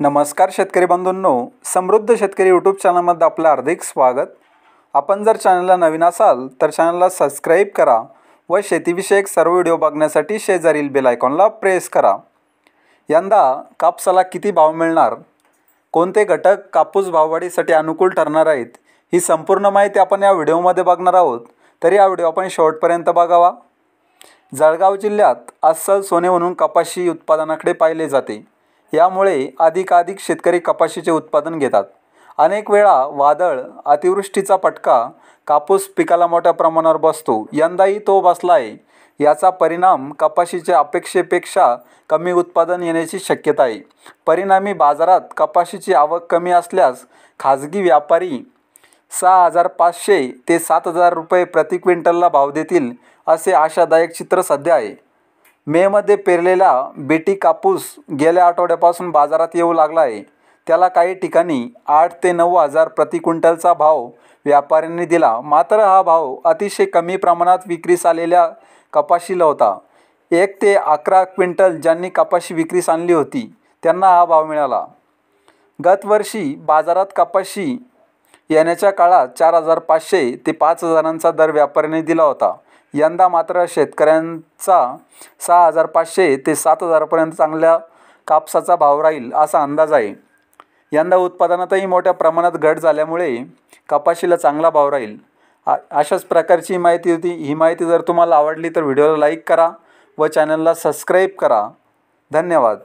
नमस्कार शेतकरी बंधूंनो समृद्ध शेतकरी यूट्यूब चॅनलमध्ये आपलं हार्दिक स्वागत आपण जर चॅनलला नवीन असाल तर चॅनलला सबस्क्राईब करा व शेतीविषयक सर्व व्हिडिओ बघण्यासाठी शेजारील बेल आयकॉनला प्रेस करा यंदा कापसाला किती भाव मिळणार कोणते घटक कापूस भाववाढीसाठी अनुकूल ठरणार आहेत ही संपूर्ण माहिती आपण या व्हिडिओमध्ये बघणार आहोत तरी हा व्हिडिओ आपण शेवटपर्यंत बघावा जळगाव जिल्ह्यात अस्सल सोने म्हणून कपाशी उत्पादनाकडे पाहिले जाते यामुळे अधिकाधिक शेतकरी कपाशीचे उत्पादन घेतात अनेक वेळा वादळ अतिवृष्टीचा पटका कापूस पिकाला मोठ्या प्रमाणावर बसतो यंदाही तो बसला आहे याचा परिणाम कपाशीच्या अपेक्षेपेक्षा कमी उत्पादन येण्याची शक्यता आहे परिणामी बाजारात कपाशीची आवक कमी असल्यास खाजगी व्यापारी सहा हजार पाचशे ते सात हजार रुपये प्रति क्विंटलला भाव देतील असे आशादायक चित्र सध्या आहे मेमध्ये पेरलेला बेटी कापूस गेल्या आठवड्यापासून बाजारात येऊ लागला आहे त्याला काही ठिकाणी आठ ते नऊ हजार प्रति क्विंटलचा भाव व्यापाऱ्यांनी दिला मात्र हा भाव अतिशय कमी प्रमाणात विक्रीस आलेल्या कपाशीला होता एक ते अकरा क्विंटल ज्यांनी कपाशी विक्रीस आणली होती त्यांना हा भाव मिळाला गतवर्षी बाजारात कपाशी येण्याच्या काळात चार हजार पाचशे ते पाच हजारांचा दर व्यापाऱ्यांनी दिला होता यंदा मात्र शेतकऱ्यांचा सहा हजार पाचशे ते सात हजारपर्यंत चांगल्या कापसाचा भाव राहील असा अंदाज आहे यंदा उत्पादनातही मोठ्या प्रमाणात घट झाल्यामुळे कपाशीला चांगला भाव राहील आ अशाच प्रकारची माहिती होती ही माहिती जर तुम्हाला आवडली तर व्हिडिओला लाईक करा व चॅनलला सबस्क्राईब करा धन्यवाद